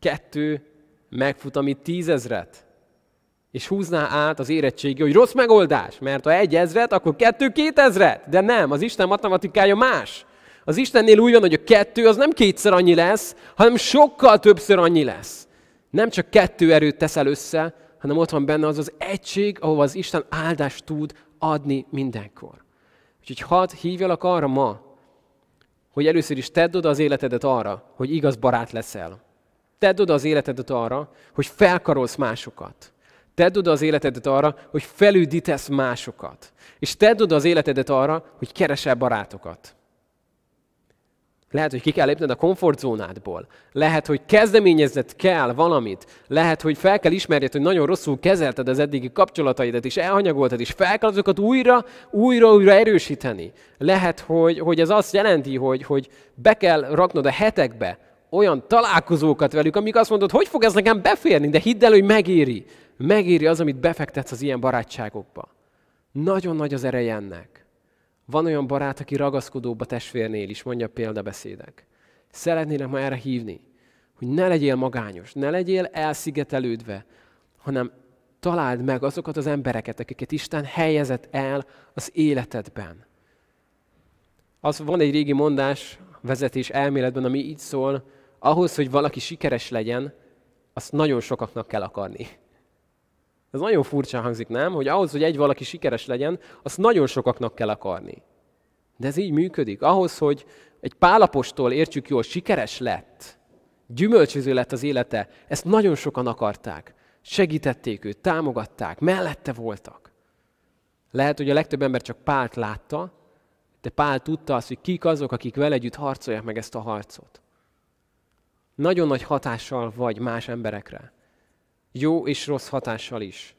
kettő megfut, ami tízezret. És húzná át az érettségi, hogy rossz megoldás, mert ha egy ezret, akkor kettő kétezret. De nem, az Isten matematikája más. Az Istennél úgy van, hogy a kettő az nem kétszer annyi lesz, hanem sokkal többször annyi lesz. Nem csak kettő erőt teszel össze, hanem ott van benne az az egység, ahova az Isten áldást tud adni mindenkor. Úgyhogy hadd hívjalak arra ma, hogy először is tedd oda az életedet arra, hogy igaz barát leszel. Tedd oda az életedet arra, hogy felkarolsz másokat. Tedd oda az életedet arra, hogy felüdítesz másokat. És tedd oda az életedet arra, hogy keresel barátokat. Lehet, hogy ki kell lépned a komfortzónádból. Lehet, hogy kezdeményezned kell valamit. Lehet, hogy fel kell ismerjed, hogy nagyon rosszul kezelted az eddigi kapcsolataidat, és elhanyagoltad, és fel kell azokat újra, újra, újra erősíteni. Lehet, hogy, hogy ez azt jelenti, hogy, hogy be kell raknod a hetekbe, olyan találkozókat velük, amik azt mondod, hogy fog ez nekem beférni, de hidd el, hogy megéri. Megéri az, amit befektetsz az ilyen barátságokba. Nagyon nagy az ereje ennek. Van olyan barát, aki ragaszkodóbb a testvérnél is, mondja példabeszédek. Szeretnélek ma erre hívni, hogy ne legyél magányos, ne legyél elszigetelődve, hanem találd meg azokat az embereket, akiket Isten helyezett el az életedben. Az van egy régi mondás, vezetés elméletben, ami így szól, ahhoz, hogy valaki sikeres legyen, azt nagyon sokaknak kell akarni. Ez nagyon furcsa hangzik, nem? Hogy ahhoz, hogy egy valaki sikeres legyen, azt nagyon sokaknak kell akarni. De ez így működik. Ahhoz, hogy egy pálapostól értsük jól, sikeres lett, gyümölcsöző lett az élete, ezt nagyon sokan akarták. Segítették őt, támogatták, mellette voltak. Lehet, hogy a legtöbb ember csak Pált látta, de Pál tudta azt, hogy kik azok, akik vele együtt harcolják meg ezt a harcot nagyon nagy hatással vagy más emberekre. Jó és rossz hatással is.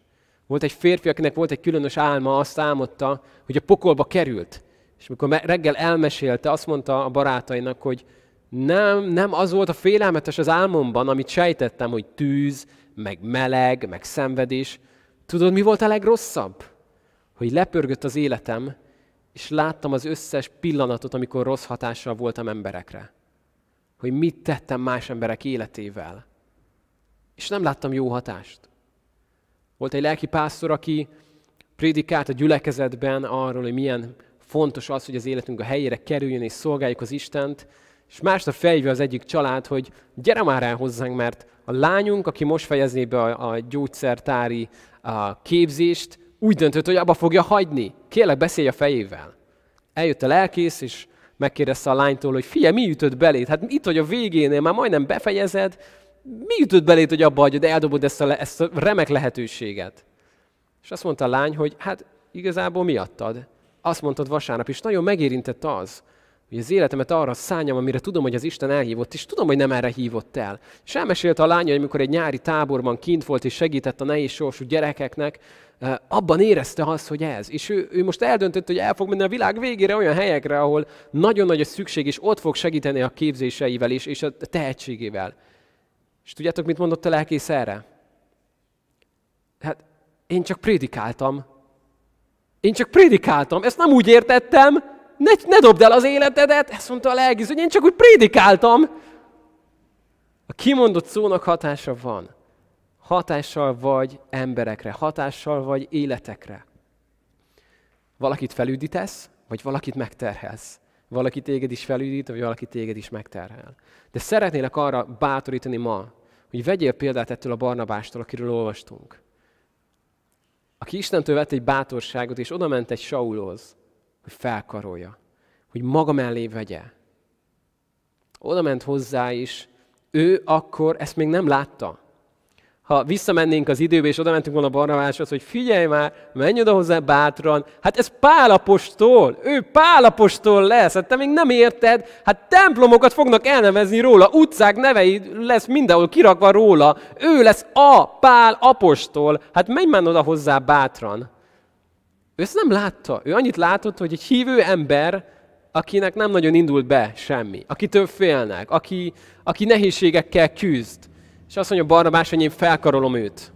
Volt egy férfi, akinek volt egy különös álma, azt álmodta, hogy a pokolba került. És mikor reggel elmesélte, azt mondta a barátainak, hogy nem, nem az volt a félelmetes az álmomban, amit sejtettem, hogy tűz, meg meleg, meg szenvedés. Tudod, mi volt a legrosszabb? Hogy lepörgött az életem, és láttam az összes pillanatot, amikor rossz hatással voltam emberekre hogy mit tettem más emberek életével. És nem láttam jó hatást. Volt egy lelki pásztor, aki prédikált a gyülekezetben arról, hogy milyen fontos az, hogy az életünk a helyére kerüljön, és szolgáljuk az Istent, és másnap felhívja az egyik család, hogy gyere már el hozzánk, mert a lányunk, aki most fejezné be a, a gyógyszertári a képzést, úgy döntött, hogy abba fogja hagyni. Kérlek, beszélj a fejével. Eljött a lelkész, és megkérdezte a lánytól, hogy figyelj, mi ütött belét? Hát itt vagy a végénél, már majdnem befejezed, mi ütött belét, hogy abba hagyod, eldobod ezt a, ezt a remek lehetőséget? És azt mondta a lány, hogy hát igazából miattad. Azt mondtad vasárnap is, nagyon megérintett az, hogy az életemet arra szálljam, amire tudom, hogy az Isten elhívott, és tudom, hogy nem erre hívott el. És elmesélte a lánya, hogy amikor egy nyári táborban kint volt, és segített a nehéz sorsú gyerekeknek, abban érezte azt, hogy ez. És ő, ő most eldöntött, hogy el fog menni a világ végére olyan helyekre, ahol nagyon nagy a szükség, és ott fog segíteni a képzéseivel és, és a tehetségével. És tudjátok, mit mondott a lelkész erre? Hát én csak prédikáltam. Én csak prédikáltam, ezt nem úgy értettem, ne, ne dobd el az életedet, ezt mondta a lelkész, hogy én csak úgy prédikáltam. A kimondott szónak hatása van. Hatással vagy emberekre, hatással vagy életekre. Valakit felüdítesz, vagy valakit megterhelsz. Valaki téged is felüdít, vagy valaki téged is megterhel. De szeretnélek arra bátorítani ma, hogy vegyél példát ettől a Barnabástól, akiről olvastunk. Aki Istentől vett egy bátorságot, és odament egy Saulhoz, hogy felkarolja, hogy maga mellé vegye. Oda ment hozzá is, ő akkor ezt még nem látta. Ha visszamennénk az időbe, és oda mentünk volna Barnabáshoz, hogy figyelj már, menj oda hozzá bátran, hát ez pálapostól, ő pálapostól lesz, hát te még nem érted, hát templomokat fognak elnevezni róla, utcák nevei lesz mindenhol kirakva róla, ő lesz a pálapostól, hát menj már oda hozzá bátran. Ő ezt nem látta. Ő annyit látott, hogy egy hívő ember, akinek nem nagyon indult be semmi, akitől félnek, aki, aki nehézségekkel küzd. És azt mondja Barnabás, hogy én felkarolom őt.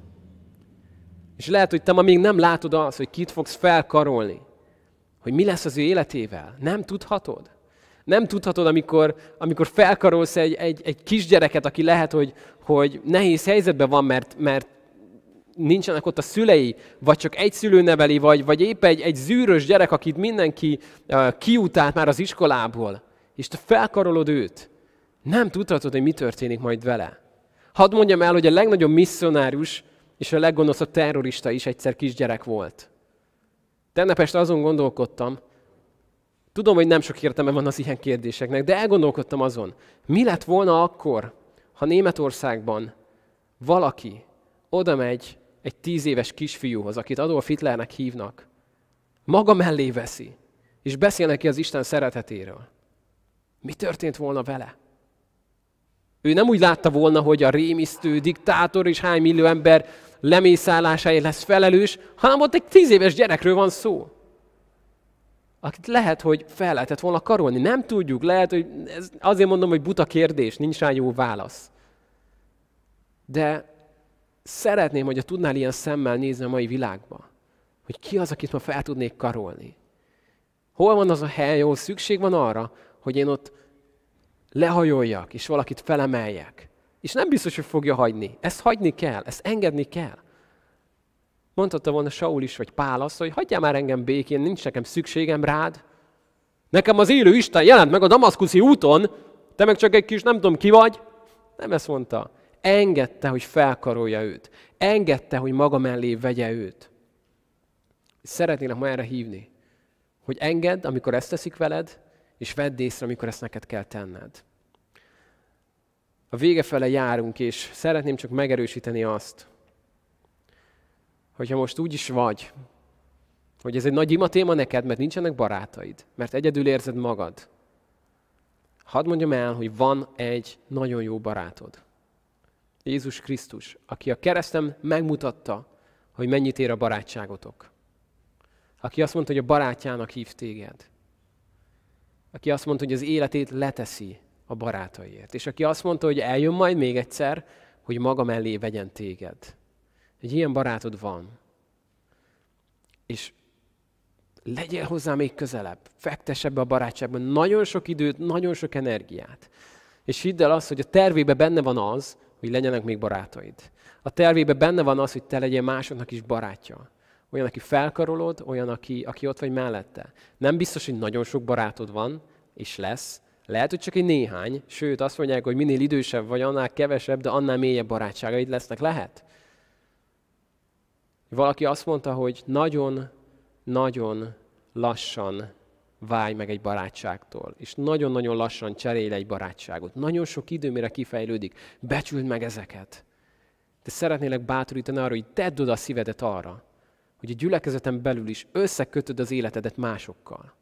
És lehet, hogy te ma még nem látod azt, hogy kit fogsz felkarolni, hogy mi lesz az ő életével. Nem tudhatod. Nem tudhatod, amikor, amikor felkarolsz egy, egy, egy kisgyereket, aki lehet, hogy, hogy nehéz helyzetben van, mert, mert nincsenek ott a szülei, vagy csak egy szülő neveli, vagy, vagy épp egy, egy zűrös gyerek, akit mindenki uh, kiutált már az iskolából, és te felkarolod őt, nem tudhatod, hogy mi történik majd vele. Hadd mondjam el, hogy a legnagyobb misszionárius és a leggonoszabb terrorista is egyszer kisgyerek volt. Tegnap este azon gondolkodtam, tudom, hogy nem sok értelme van az ilyen kérdéseknek, de elgondolkodtam azon, mi lett volna akkor, ha Németországban valaki oda megy egy tíz éves kisfiúhoz, akit Adolf Hitlernek hívnak, maga mellé veszi, és beszél neki az Isten szeretetéről. Mi történt volna vele? Ő nem úgy látta volna, hogy a rémisztő diktátor és hány millió ember lemészállásáért lesz felelős, hanem ott egy tíz éves gyerekről van szó. Akit lehet, hogy fel lehetett volna karolni. Nem tudjuk, lehet, hogy ez azért mondom, hogy buta kérdés, nincs rá jó válasz. De szeretném, hogyha tudnál ilyen szemmel nézni a mai világba, hogy ki az, akit ma fel tudnék karolni. Hol van az a hely, ahol szükség van arra, hogy én ott lehajoljak, és valakit felemeljek. És nem biztos, hogy fogja hagyni. Ezt hagyni kell, ezt engedni kell. Mondhatta volna Saul is, vagy Pál azt, hogy hagyjál már engem békén, nincs nekem szükségem rád. Nekem az élő Isten jelent meg a damaszkuszi úton, te meg csak egy kis nem tudom ki vagy. Nem ezt mondta. Engedte, hogy felkarolja őt. Engedte, hogy maga mellé vegye őt. Szeretnének ma erre hívni, hogy engedd, amikor ezt teszik veled, és vedd észre, amikor ezt neked kell tenned. A vége fele járunk, és szeretném csak megerősíteni azt, hogyha most úgy is vagy, hogy ez egy nagy ima téma neked, mert nincsenek barátaid, mert egyedül érzed magad. Hadd mondjam el, hogy van egy nagyon jó barátod. Jézus Krisztus, aki a keresztem megmutatta, hogy mennyit ér a barátságotok. Aki azt mondta, hogy a barátjának hív téged. Aki azt mondta, hogy az életét leteszi a barátaiért. És aki azt mondta, hogy eljön majd még egyszer, hogy maga mellé vegyen téged. Egy ilyen barátod van. És legyél hozzá még közelebb, fektess ebbe a barátságban nagyon sok időt, nagyon sok energiát. És hidd el azt, hogy a tervébe benne van az, hogy legyenek még barátaid. A tervébe benne van az, hogy te legyél másoknak is barátja. Olyan, aki felkarolod, olyan, aki, aki ott vagy mellette. Nem biztos, hogy nagyon sok barátod van, és lesz. Lehet, hogy csak egy néhány, sőt azt mondják, hogy minél idősebb vagy, annál kevesebb, de annál mélyebb barátságaid lesznek. Lehet? Valaki azt mondta, hogy nagyon, nagyon lassan vágy meg egy barátságtól, és nagyon-nagyon lassan cserél egy barátságot. Nagyon sok idő, mire kifejlődik. Becsüld meg ezeket. De szeretnélek bátorítani arra, hogy tedd oda a szívedet arra, hogy a gyülekezeten belül is összekötöd az életedet másokkal.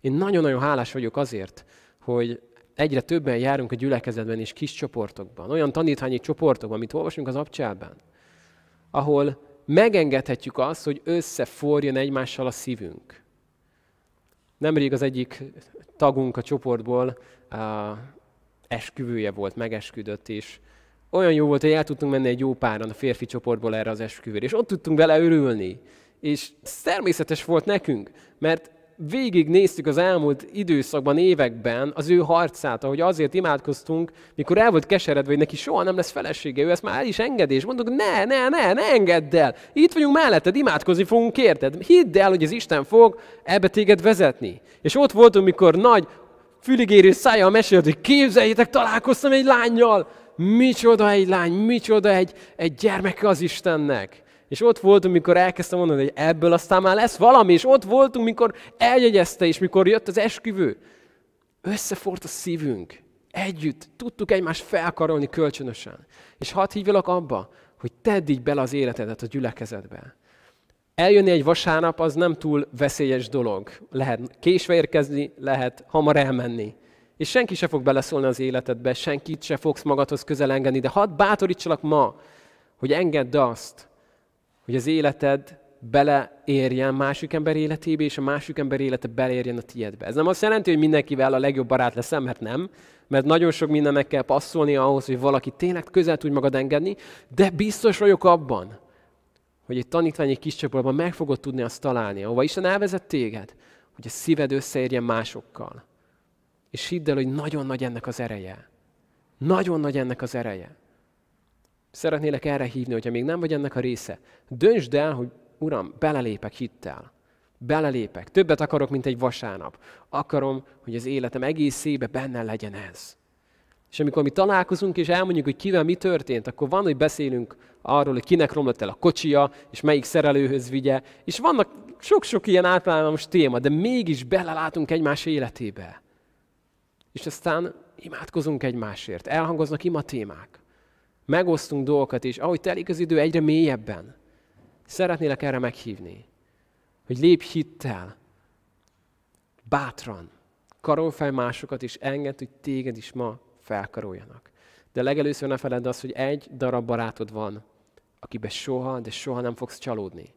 Én nagyon-nagyon hálás vagyok azért, hogy egyre többen járunk a gyülekezetben és kis csoportokban, olyan tanítványi csoportokban, amit olvasunk az abcsában, ahol megengedhetjük azt, hogy összeforjon egymással a szívünk. Nemrég az egyik tagunk a csoportból a, esküvője volt, megesküdött, és olyan jó volt, hogy el tudtunk menni egy jó páran a férfi csoportból erre az esküvőre, és ott tudtunk vele örülni. És természetes volt nekünk, mert végignéztük az elmúlt időszakban, években az ő harcát, ahogy azért imádkoztunk, mikor el volt keseredve, hogy neki soha nem lesz felesége, ő ezt már el is engedi, és mondok, ne, ne, ne, ne engedd el. Itt vagyunk melletted, imádkozni fogunk, érted? Hidd el, hogy az Isten fog ebbe téged vezetni. És ott voltunk, mikor nagy füligérő a mesélt, hogy képzeljétek, találkoztam egy lányjal. Micsoda egy lány, micsoda egy, egy gyermeke az Istennek. És ott voltunk, mikor elkezdtem mondani, hogy ebből aztán már lesz valami, és ott voltunk, mikor eljegyezte, és mikor jött az esküvő. Összefort a szívünk. Együtt tudtuk egymást felkarolni kölcsönösen. És hadd hívjalak abba, hogy tedd így bele az életedet a gyülekezetbe. Eljönni egy vasárnap az nem túl veszélyes dolog. Lehet késve érkezni, lehet hamar elmenni. És senki se fog beleszólni az életedbe, senkit se fogsz magadhoz közel engedni, de hadd bátorítsalak ma, hogy engedd azt, hogy az életed beleérjen másik ember életébe, és a másik ember élete beleérjen a tiédbe. Ez nem azt jelenti, hogy mindenkivel a legjobb barát lesz, mert nem, mert nagyon sok mindennek kell passzolni ahhoz, hogy valaki tényleg közel tudj magad engedni, de biztos vagyok abban, hogy egy tanítvány egy kis csoportban meg fogod tudni azt találni, ahova Isten elvezett téged, hogy a szíved összeérjen másokkal. És hidd el, hogy nagyon nagy ennek az ereje. Nagyon nagy ennek az ereje. Szeretnélek erre hívni, hogyha még nem vagy ennek a része. Döntsd el, hogy Uram, belelépek hittel. Belelépek. Többet akarok, mint egy vasárnap. Akarom, hogy az életem egészébe benne legyen ez. És amikor mi találkozunk és elmondjuk, hogy kivel mi történt, akkor van, hogy beszélünk arról, hogy kinek romlott el a kocsia, és melyik szerelőhöz vigye, és vannak sok-sok ilyen általános téma, de mégis belelátunk egymás életébe. És aztán imádkozunk egymásért, elhangoznak ima témák megosztunk dolgokat, és ahogy telik az idő, egyre mélyebben. Szeretnélek erre meghívni, hogy lépj hittel, bátran, karol fel másokat, és enged, hogy téged is ma felkaroljanak. De legelőször ne feledd azt, hogy egy darab barátod van, akiben soha, de soha nem fogsz csalódni.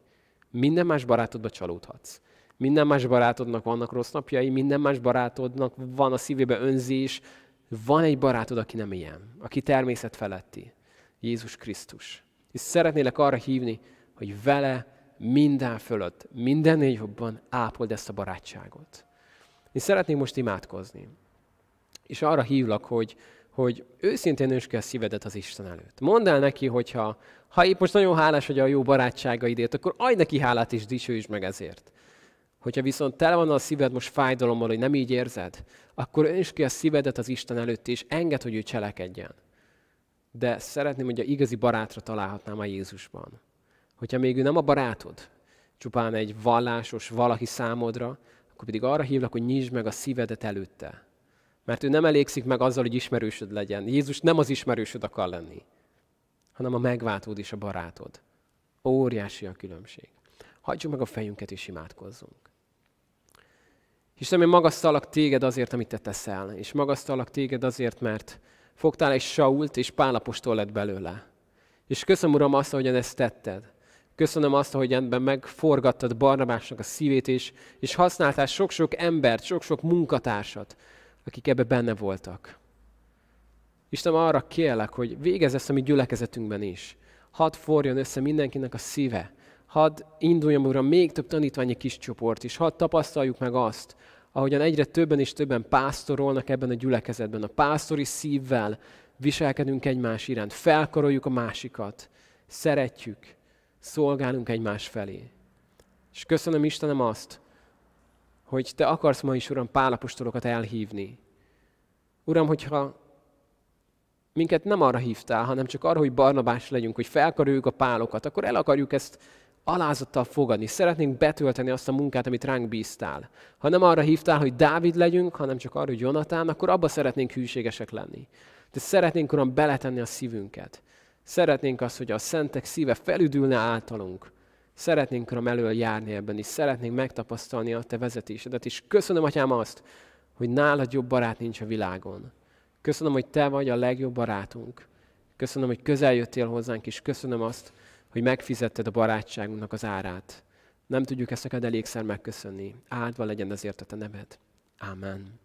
Minden más barátodba csalódhatsz. Minden más barátodnak vannak rossz napjai, minden más barátodnak van a szívébe önzés, van egy barátod, aki nem ilyen, aki természet feletti. Jézus Krisztus. És szeretnélek arra hívni, hogy vele minden fölött, mindennél jobban ápold ezt a barátságot. Én szeretnék most imádkozni. És arra hívlak, hogy, hogy őszintén ki a szívedet az Isten előtt. Mondd el neki, hogyha ha épp most nagyon hálás vagy a jó barátságaidért, akkor adj neki hálát és dicsőítsd meg ezért. Hogyha viszont tele van a szíved most fájdalommal, hogy nem így érzed, akkor önsd ki a szívedet az Isten előtt, és enged, hogy ő cselekedjen de szeretném, hogy a igazi barátra találhatnám a Jézusban. Hogyha még ő nem a barátod, csupán egy vallásos valaki számodra, akkor pedig arra hívlak, hogy nyisd meg a szívedet előtte. Mert ő nem elégszik meg azzal, hogy ismerősöd legyen. Jézus nem az ismerősöd akar lenni, hanem a megváltód és a barátod. Óriási a különbség. Hagyjuk meg a fejünket és imádkozzunk. Istenem, én magasztalak téged azért, amit te teszel, és magasztalak téged azért, mert, fogtál egy Sault, és Pálapostól lett belőle. És köszönöm, Uram, azt, ahogyan ezt tetted. Köszönöm azt, hogy ebben megforgattad Barnabásnak a szívét is, és használtál sok-sok embert, sok-sok munkatársat, akik ebbe benne voltak. Isten, arra kérlek, hogy végezz ezt a mi gyülekezetünkben is. Hadd forjon össze mindenkinek a szíve. Hadd induljon, Uram, még több tanítványi kis csoport is. Hadd tapasztaljuk meg azt, ahogyan egyre többen és többen pásztorolnak ebben a gyülekezetben. A pásztori szívvel viselkedünk egymás iránt, felkaroljuk a másikat, szeretjük, szolgálunk egymás felé. És köszönöm Istenem azt, hogy Te akarsz ma is, Uram, pálapostolokat elhívni. Uram, hogyha minket nem arra hívtál, hanem csak arra, hogy barnabás legyünk, hogy felkaroljuk a pálokat, akkor el akarjuk ezt alázattal fogadni. Szeretnénk betölteni azt a munkát, amit ránk bíztál. Ha nem arra hívtál, hogy Dávid legyünk, hanem csak arra, hogy Jonatán, akkor abba szeretnénk hűségesek lenni. De szeretnénk, Uram, beletenni a szívünket. Szeretnénk azt, hogy a szentek szíve felüdülne általunk. Szeretnénk, Uram, elől járni ebben, és szeretnénk megtapasztalni a Te vezetésedet. És köszönöm, Atyám, azt, hogy nálad jobb barát nincs a világon. Köszönöm, hogy Te vagy a legjobb barátunk. Köszönöm, hogy közel jöttél hozzánk, és köszönöm azt, hogy megfizetted a barátságunknak az árát. Nem tudjuk ezt neked elégszer megköszönni. Áldva legyen ezért a te neved. Amen.